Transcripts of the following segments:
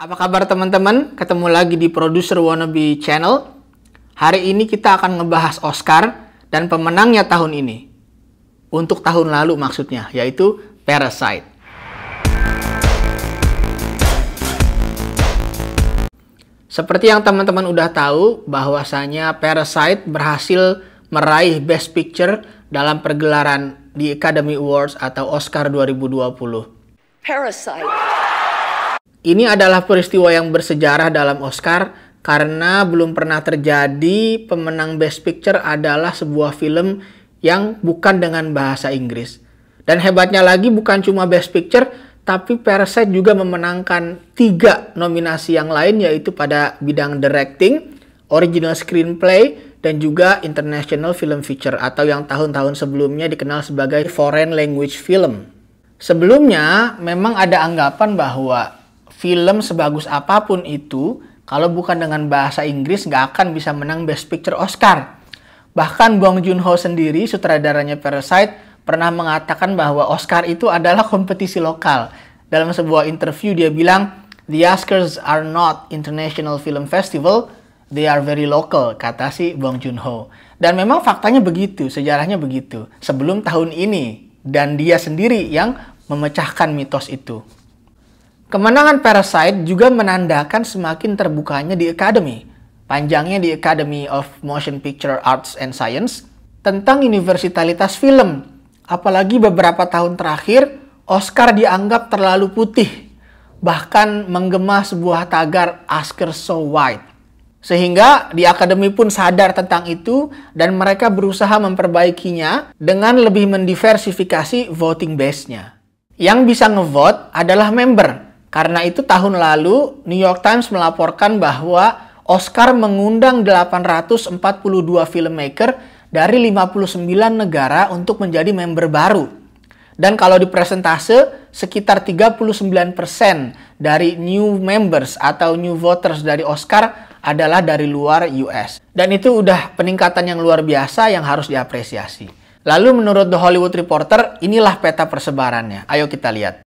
Apa kabar teman-teman? Ketemu lagi di Produser Wannabe Channel. Hari ini kita akan ngebahas Oscar dan pemenangnya tahun ini. Untuk tahun lalu maksudnya, yaitu Parasite. Seperti yang teman-teman udah tahu, bahwasanya Parasite berhasil meraih Best Picture dalam pergelaran di Academy Awards atau Oscar 2020. Parasite ini adalah peristiwa yang bersejarah dalam Oscar karena belum pernah terjadi pemenang Best Picture adalah sebuah film yang bukan dengan bahasa Inggris. Dan hebatnya lagi bukan cuma Best Picture, tapi Parasite juga memenangkan tiga nominasi yang lain yaitu pada bidang directing, original screenplay, dan juga international film feature atau yang tahun-tahun sebelumnya dikenal sebagai foreign language film. Sebelumnya memang ada anggapan bahwa film sebagus apapun itu, kalau bukan dengan bahasa Inggris nggak akan bisa menang Best Picture Oscar. Bahkan Bong Joon-ho sendiri, sutradaranya Parasite, pernah mengatakan bahwa Oscar itu adalah kompetisi lokal. Dalam sebuah interview dia bilang, The Oscars are not international film festival, they are very local, kata si Bong Joon-ho. Dan memang faktanya begitu, sejarahnya begitu. Sebelum tahun ini, dan dia sendiri yang memecahkan mitos itu. Kemenangan Parasite juga menandakan semakin terbukanya di Academy. Panjangnya di Academy of Motion Picture Arts and Science tentang universalitas film. Apalagi beberapa tahun terakhir, Oscar dianggap terlalu putih, bahkan menggema sebuah tagar Oscar so white. Sehingga di akademi pun sadar tentang itu dan mereka berusaha memperbaikinya dengan lebih mendiversifikasi voting base-nya. Yang bisa ngevote adalah member, karena itu tahun lalu New York Times melaporkan bahwa Oscar mengundang 842 filmmaker dari 59 negara untuk menjadi member baru. Dan kalau di presentase, sekitar 39% dari new members atau new voters dari Oscar adalah dari luar US. Dan itu udah peningkatan yang luar biasa yang harus diapresiasi. Lalu menurut The Hollywood Reporter, inilah peta persebarannya. Ayo kita lihat.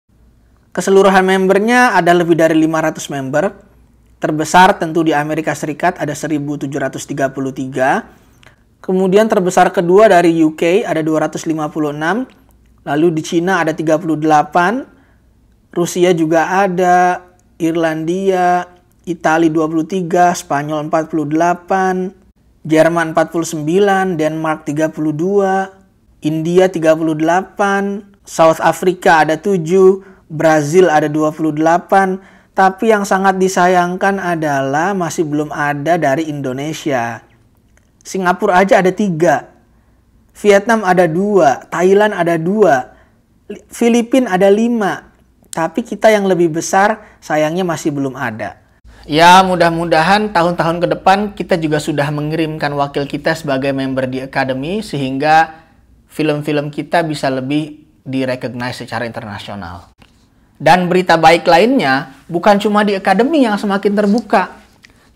Keseluruhan membernya ada lebih dari 500 member. Terbesar tentu di Amerika Serikat ada 1733. Kemudian terbesar kedua dari UK ada 256. Lalu di Cina ada 38. Rusia juga ada, Irlandia, Itali 23, Spanyol 48, Jerman 49, Denmark 32, India 38, South Africa ada 7, Brazil ada 28, tapi yang sangat disayangkan adalah masih belum ada dari Indonesia. Singapura aja ada tiga, Vietnam ada dua, Thailand ada dua, Filipina ada lima, tapi kita yang lebih besar sayangnya masih belum ada. Ya mudah-mudahan tahun-tahun ke depan kita juga sudah mengirimkan wakil kita sebagai member di Academy sehingga film-film kita bisa lebih direcognize secara internasional. Dan berita baik lainnya bukan cuma di akademi yang semakin terbuka.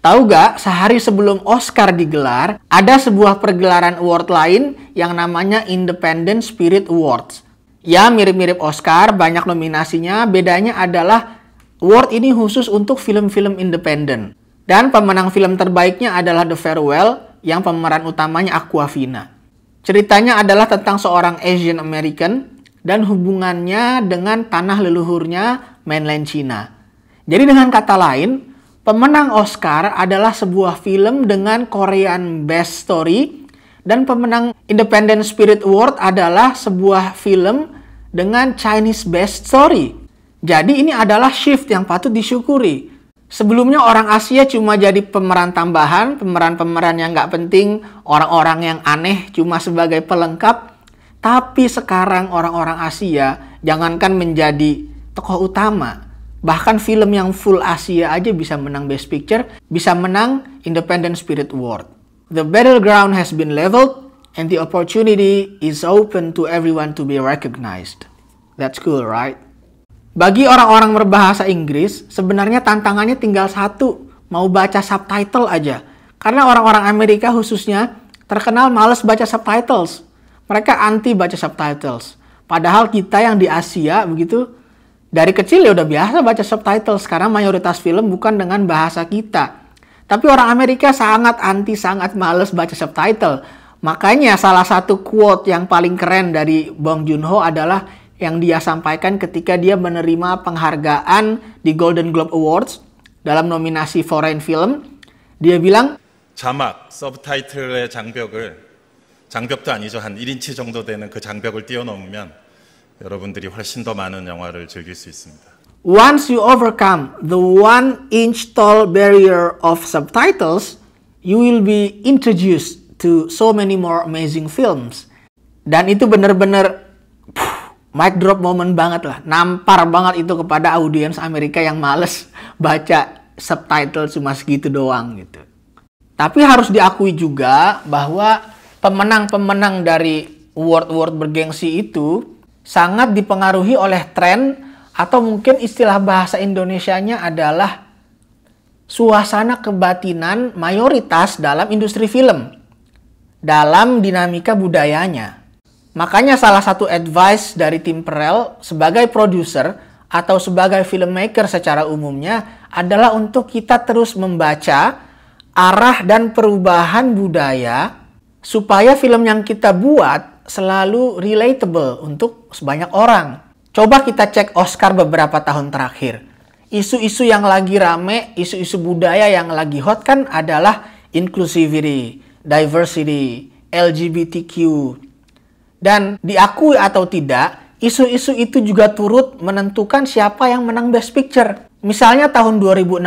Tahu gak, sehari sebelum Oscar digelar, ada sebuah pergelaran award lain yang namanya Independent Spirit Awards. Ya, mirip-mirip Oscar, banyak nominasinya, bedanya adalah award ini khusus untuk film-film independen. Dan pemenang film terbaiknya adalah The Farewell, yang pemeran utamanya Aquafina. Ceritanya adalah tentang seorang Asian American dan hubungannya dengan tanah leluhurnya mainland China. Jadi dengan kata lain, pemenang Oscar adalah sebuah film dengan Korean Best Story dan pemenang Independent Spirit Award adalah sebuah film dengan Chinese Best Story. Jadi ini adalah shift yang patut disyukuri. Sebelumnya orang Asia cuma jadi pemeran tambahan, pemeran-pemeran yang nggak penting, orang-orang yang aneh cuma sebagai pelengkap, tapi sekarang orang-orang Asia jangankan menjadi tokoh utama, bahkan film yang full Asia aja bisa menang Best Picture, bisa menang Independent Spirit Award. The battleground has been leveled and the opportunity is open to everyone to be recognized. That's cool, right? Bagi orang-orang berbahasa Inggris, sebenarnya tantangannya tinggal satu, mau baca subtitle aja. Karena orang-orang Amerika khususnya terkenal males baca subtitles mereka anti baca subtitles. Padahal kita yang di Asia begitu dari kecil ya udah biasa baca subtitles karena mayoritas film bukan dengan bahasa kita. Tapi orang Amerika sangat anti, sangat males baca subtitle. Makanya salah satu quote yang paling keren dari Bong Joon-ho adalah yang dia sampaikan ketika dia menerima penghargaan di Golden Globe Awards dalam nominasi foreign film. Dia bilang, 자막, subtitle의 장벽을 장벽도 아니죠. 한 1인치 정도 되는 그 장벽을 뛰어넘으면 여러분들이 훨씬 더 많은 영화를 즐길 수 있습니다. Once you overcome the one inch tall barrier of subtitles, you will be introduced to so many more amazing films. Dan itu benar-benar mic drop moment banget lah. Nampar banget itu kepada audiens Amerika yang males baca subtitle cuma segitu doang gitu. Tapi harus diakui juga bahwa pemenang-pemenang dari award-award bergengsi itu sangat dipengaruhi oleh tren atau mungkin istilah bahasa Indonesianya adalah suasana kebatinan mayoritas dalam industri film dalam dinamika budayanya. Makanya salah satu advice dari tim Perel sebagai produser atau sebagai filmmaker secara umumnya adalah untuk kita terus membaca arah dan perubahan budaya supaya film yang kita buat selalu relatable untuk sebanyak orang. Coba kita cek Oscar beberapa tahun terakhir. Isu-isu yang lagi rame, isu-isu budaya yang lagi hot kan adalah inclusivity, diversity, LGBTQ. Dan diakui atau tidak, isu-isu itu juga turut menentukan siapa yang menang Best Picture. Misalnya tahun 2016,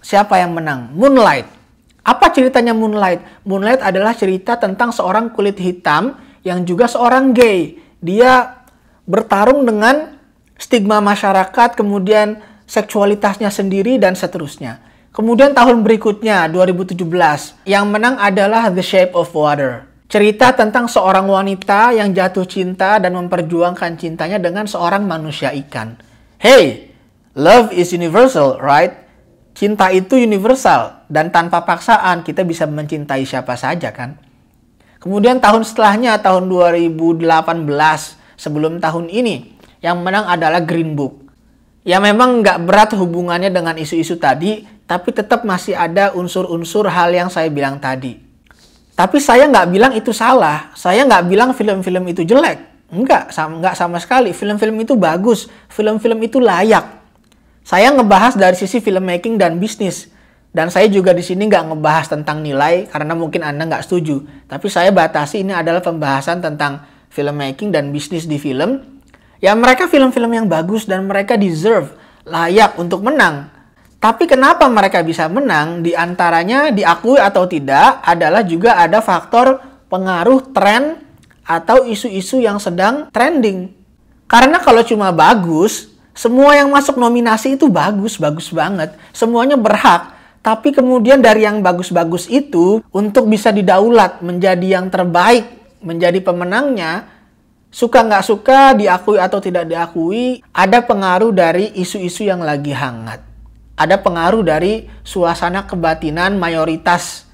siapa yang menang? Moonlight apa ceritanya Moonlight? Moonlight adalah cerita tentang seorang kulit hitam yang juga seorang gay. Dia bertarung dengan stigma masyarakat, kemudian seksualitasnya sendiri, dan seterusnya. Kemudian tahun berikutnya, 2017, yang menang adalah The Shape of Water. Cerita tentang seorang wanita yang jatuh cinta dan memperjuangkan cintanya dengan seorang manusia ikan. Hey, love is universal, right? cinta itu universal dan tanpa paksaan kita bisa mencintai siapa saja kan. Kemudian tahun setelahnya tahun 2018 sebelum tahun ini yang menang adalah Green Book. Ya memang nggak berat hubungannya dengan isu-isu tadi, tapi tetap masih ada unsur-unsur hal yang saya bilang tadi. Tapi saya nggak bilang itu salah, saya nggak bilang film-film itu jelek. Enggak, sama, nggak sama sekali. Film-film itu bagus, film-film itu layak. Saya ngebahas dari sisi filmmaking dan bisnis. Dan saya juga di sini nggak ngebahas tentang nilai karena mungkin Anda nggak setuju. Tapi saya batasi ini adalah pembahasan tentang filmmaking dan bisnis di film. Ya mereka film-film yang bagus dan mereka deserve, layak untuk menang. Tapi kenapa mereka bisa menang? Di antaranya diakui atau tidak adalah juga ada faktor pengaruh tren atau isu-isu yang sedang trending. Karena kalau cuma bagus, semua yang masuk nominasi itu bagus, bagus banget. Semuanya berhak. Tapi kemudian dari yang bagus-bagus itu untuk bisa didaulat menjadi yang terbaik, menjadi pemenangnya, suka nggak suka, diakui atau tidak diakui, ada pengaruh dari isu-isu yang lagi hangat. Ada pengaruh dari suasana kebatinan mayoritas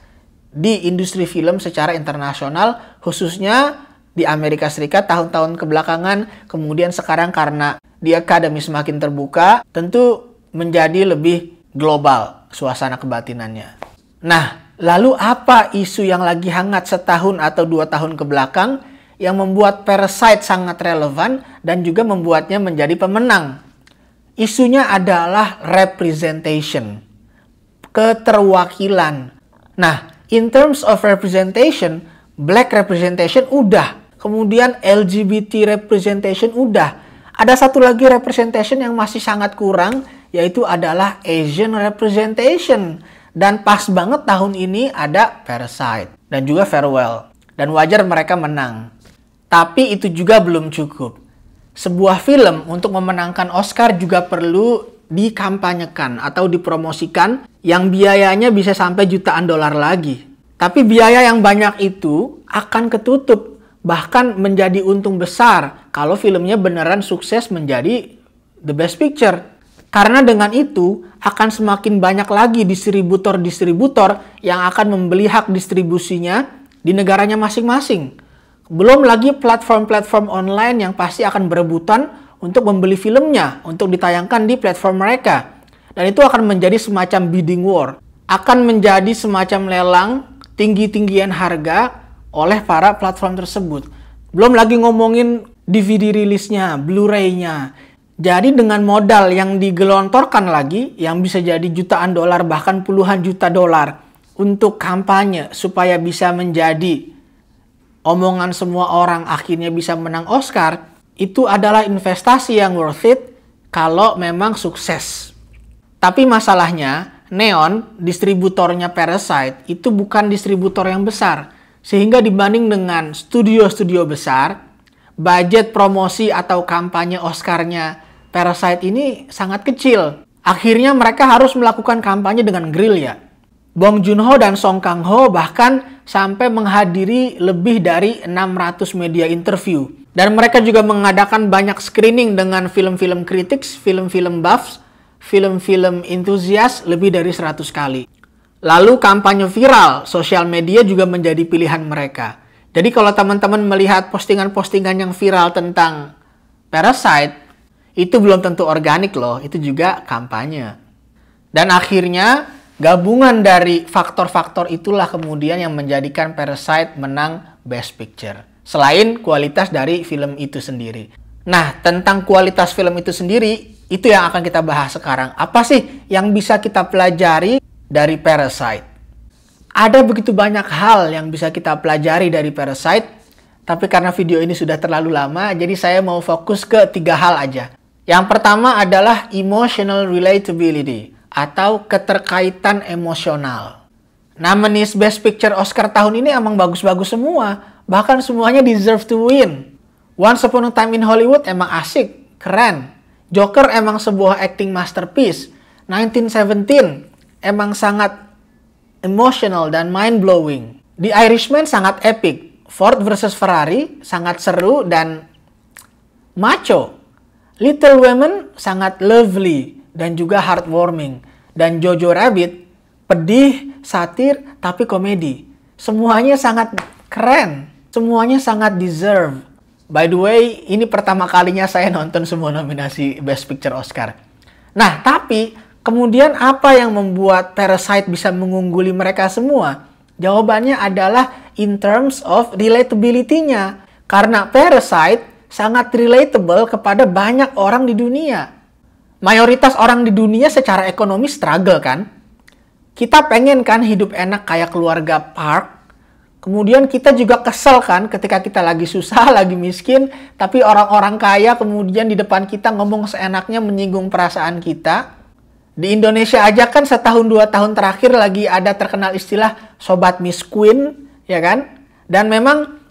di industri film secara internasional, khususnya di Amerika Serikat tahun-tahun kebelakangan, kemudian sekarang karena di akademi semakin terbuka, tentu menjadi lebih global suasana kebatinannya. Nah, lalu apa isu yang lagi hangat setahun atau dua tahun ke belakang yang membuat Parasite sangat relevan dan juga membuatnya menjadi pemenang? Isunya adalah representation, keterwakilan. Nah, in terms of representation, black representation udah kemudian LGBT representation udah. Ada satu lagi representation yang masih sangat kurang, yaitu adalah Asian representation. Dan pas banget tahun ini ada Parasite dan juga Farewell. Dan wajar mereka menang. Tapi itu juga belum cukup. Sebuah film untuk memenangkan Oscar juga perlu dikampanyekan atau dipromosikan yang biayanya bisa sampai jutaan dolar lagi. Tapi biaya yang banyak itu akan ketutup bahkan menjadi untung besar kalau filmnya beneran sukses menjadi the best picture. Karena dengan itu akan semakin banyak lagi distributor-distributor yang akan membeli hak distribusinya di negaranya masing-masing. Belum lagi platform-platform online yang pasti akan berebutan untuk membeli filmnya untuk ditayangkan di platform mereka. Dan itu akan menjadi semacam bidding war. Akan menjadi semacam lelang tinggi-tinggian harga oleh para platform tersebut. Belum lagi ngomongin DVD rilisnya, Blu-ray-nya. Jadi dengan modal yang digelontorkan lagi, yang bisa jadi jutaan dolar bahkan puluhan juta dolar untuk kampanye supaya bisa menjadi omongan semua orang akhirnya bisa menang Oscar, itu adalah investasi yang worth it kalau memang sukses. Tapi masalahnya, Neon, distributornya Parasite, itu bukan distributor yang besar. Sehingga dibanding dengan studio-studio besar, budget promosi atau kampanye Oscars-nya Parasite ini sangat kecil. Akhirnya mereka harus melakukan kampanye dengan gerilya. Bong Joon-ho dan Song Kang-ho bahkan sampai menghadiri lebih dari 600 media interview. Dan mereka juga mengadakan banyak screening dengan film-film kritik, film-film buffs, film-film entusias lebih dari 100 kali. Lalu kampanye viral, sosial media juga menjadi pilihan mereka. Jadi kalau teman-teman melihat postingan-postingan yang viral tentang parasite, itu belum tentu organik loh, itu juga kampanye. Dan akhirnya gabungan dari faktor-faktor itulah kemudian yang menjadikan parasite menang best picture. Selain kualitas dari film itu sendiri. Nah, tentang kualitas film itu sendiri, itu yang akan kita bahas sekarang. Apa sih yang bisa kita pelajari dari Parasite. Ada begitu banyak hal yang bisa kita pelajari dari Parasite, tapi karena video ini sudah terlalu lama, jadi saya mau fokus ke tiga hal aja. Yang pertama adalah emotional relatability atau keterkaitan emosional. Nominees Best Picture Oscar tahun ini emang bagus-bagus semua. Bahkan semuanya deserve to win. Once Upon a Time in Hollywood emang asik, keren. Joker emang sebuah acting masterpiece. 1917 emang sangat emotional dan mind blowing. The Irishman sangat epic. Ford versus Ferrari sangat seru dan macho. Little Women sangat lovely dan juga heartwarming. Dan Jojo Rabbit pedih, satir, tapi komedi. Semuanya sangat keren. Semuanya sangat deserve. By the way, ini pertama kalinya saya nonton semua nominasi Best Picture Oscar. Nah, tapi Kemudian apa yang membuat Parasite bisa mengungguli mereka semua? Jawabannya adalah in terms of relatability-nya. Karena Parasite sangat relatable kepada banyak orang di dunia. Mayoritas orang di dunia secara ekonomi struggle kan? Kita pengen kan hidup enak kayak keluarga Park. Kemudian kita juga kesel kan ketika kita lagi susah, lagi miskin, tapi orang-orang kaya kemudian di depan kita ngomong seenaknya menyinggung perasaan kita di Indonesia aja kan setahun dua tahun terakhir lagi ada terkenal istilah sobat Miss Queen, ya kan? Dan memang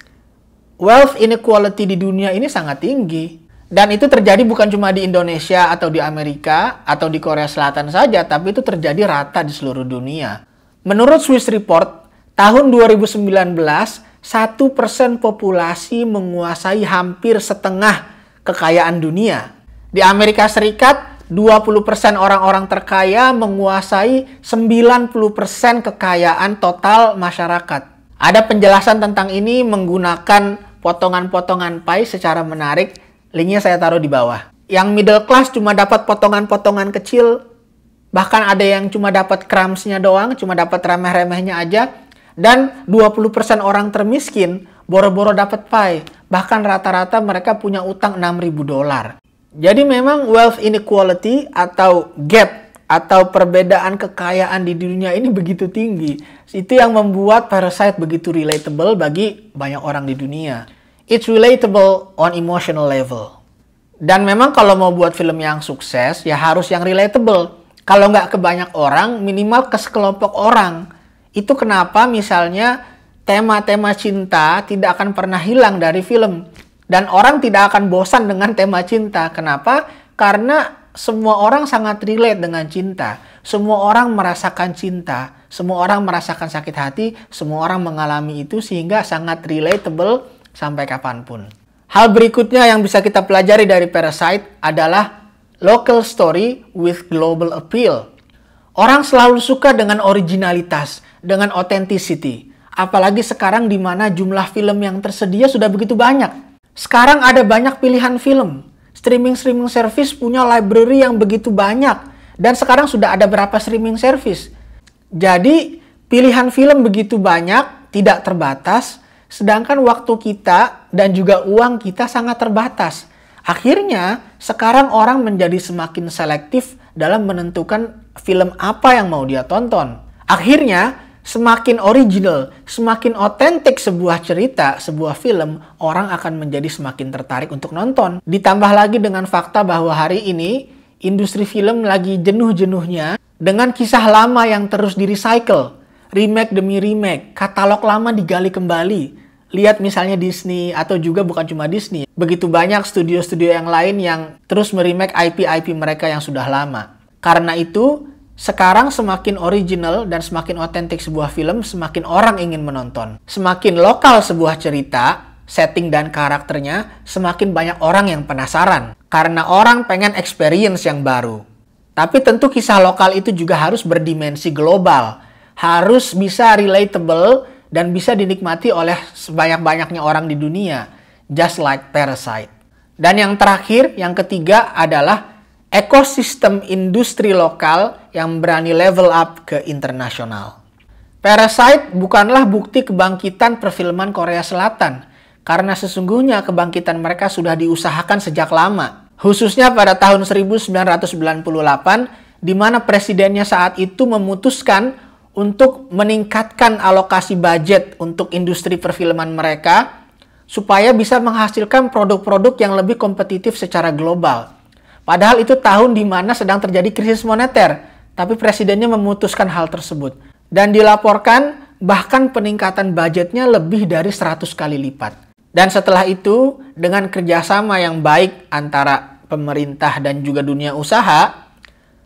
wealth inequality di dunia ini sangat tinggi. Dan itu terjadi bukan cuma di Indonesia atau di Amerika atau di Korea Selatan saja, tapi itu terjadi rata di seluruh dunia. Menurut Swiss Report, tahun 2019, satu persen populasi menguasai hampir setengah kekayaan dunia. Di Amerika Serikat, 20% orang-orang terkaya menguasai 90% kekayaan total masyarakat. Ada penjelasan tentang ini menggunakan potongan-potongan pie secara menarik. Linknya saya taruh di bawah. Yang middle class cuma dapat potongan-potongan kecil, bahkan ada yang cuma dapat crumbs-nya doang, cuma dapat remeh-remehnya aja. Dan 20% orang termiskin boro-boro dapat pie. Bahkan rata-rata mereka punya utang 6.000 dolar. Jadi memang wealth inequality atau gap atau perbedaan kekayaan di dunia ini begitu tinggi. Itu yang membuat Parasite begitu relatable bagi banyak orang di dunia. It's relatable on emotional level. Dan memang kalau mau buat film yang sukses, ya harus yang relatable. Kalau nggak ke banyak orang, minimal ke sekelompok orang. Itu kenapa misalnya tema-tema cinta tidak akan pernah hilang dari film. Dan orang tidak akan bosan dengan tema cinta. Kenapa? Karena semua orang sangat relate dengan cinta. Semua orang merasakan cinta. Semua orang merasakan sakit hati. Semua orang mengalami itu sehingga sangat relatable sampai kapanpun. Hal berikutnya yang bisa kita pelajari dari Parasite adalah local story with global appeal. Orang selalu suka dengan originalitas, dengan authenticity. Apalagi sekarang di mana jumlah film yang tersedia sudah begitu banyak sekarang ada banyak pilihan film. Streaming-streaming service punya library yang begitu banyak. Dan sekarang sudah ada berapa streaming service. Jadi, pilihan film begitu banyak, tidak terbatas, sedangkan waktu kita dan juga uang kita sangat terbatas. Akhirnya, sekarang orang menjadi semakin selektif dalam menentukan film apa yang mau dia tonton. Akhirnya, semakin original, semakin otentik sebuah cerita, sebuah film, orang akan menjadi semakin tertarik untuk nonton. Ditambah lagi dengan fakta bahwa hari ini industri film lagi jenuh-jenuhnya dengan kisah lama yang terus di-recycle, remake demi remake, katalog lama digali kembali. Lihat misalnya Disney atau juga bukan cuma Disney, begitu banyak studio-studio yang lain yang terus merimake IP-IP mereka yang sudah lama. Karena itu, sekarang semakin original dan semakin otentik sebuah film, semakin orang ingin menonton. Semakin lokal sebuah cerita, setting dan karakternya, semakin banyak orang yang penasaran. Karena orang pengen experience yang baru. Tapi tentu kisah lokal itu juga harus berdimensi global. Harus bisa relatable dan bisa dinikmati oleh sebanyak-banyaknya orang di dunia. Just like Parasite. Dan yang terakhir, yang ketiga adalah ekosistem industri lokal yang berani level up ke internasional. Parasite bukanlah bukti kebangkitan perfilman Korea Selatan, karena sesungguhnya kebangkitan mereka sudah diusahakan sejak lama, khususnya pada tahun 1998, di mana presidennya saat itu memutuskan untuk meningkatkan alokasi budget untuk industri perfilman mereka supaya bisa menghasilkan produk-produk yang lebih kompetitif secara global. Padahal itu tahun di mana sedang terjadi krisis moneter, tapi presidennya memutuskan hal tersebut. Dan dilaporkan bahkan peningkatan budgetnya lebih dari 100 kali lipat. Dan setelah itu, dengan kerjasama yang baik antara pemerintah dan juga dunia usaha,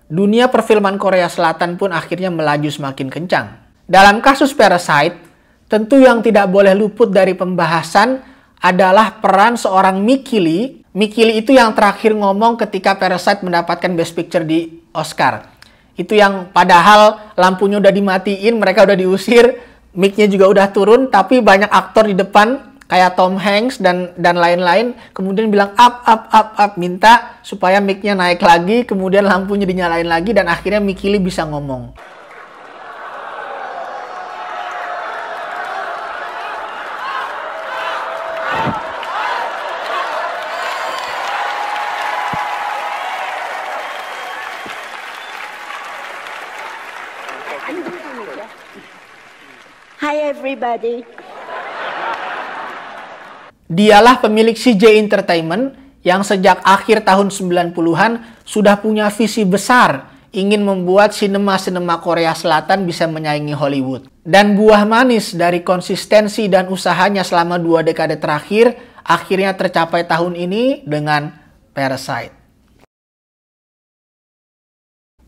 dunia perfilman Korea Selatan pun akhirnya melaju semakin kencang. Dalam kasus Parasite, tentu yang tidak boleh luput dari pembahasan adalah peran seorang Mickey Lee Mikili itu yang terakhir ngomong ketika Parasite mendapatkan Best Picture di Oscar. Itu yang padahal lampunya udah dimatiin, mereka udah diusir, mic-nya juga udah turun, tapi banyak aktor di depan kayak Tom Hanks dan dan lain-lain kemudian bilang up up up up minta supaya mic-nya naik lagi, kemudian lampunya dinyalain lagi dan akhirnya Mikili bisa ngomong. everybody. Dialah pemilik CJ Entertainment yang sejak akhir tahun 90-an sudah punya visi besar ingin membuat sinema-sinema Korea Selatan bisa menyaingi Hollywood. Dan buah manis dari konsistensi dan usahanya selama dua dekade terakhir akhirnya tercapai tahun ini dengan Parasite.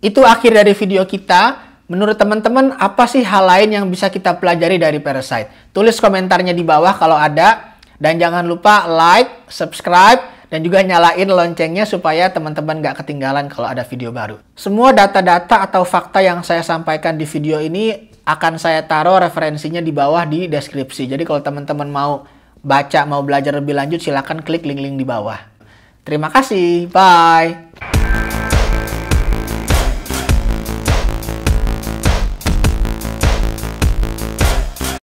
Itu akhir dari video kita. Menurut teman-teman, apa sih hal lain yang bisa kita pelajari dari Parasite? Tulis komentarnya di bawah kalau ada. Dan jangan lupa like, subscribe, dan juga nyalain loncengnya supaya teman-teman nggak ketinggalan kalau ada video baru. Semua data-data atau fakta yang saya sampaikan di video ini akan saya taruh referensinya di bawah di deskripsi. Jadi kalau teman-teman mau baca, mau belajar lebih lanjut, silahkan klik link-link di bawah. Terima kasih, bye!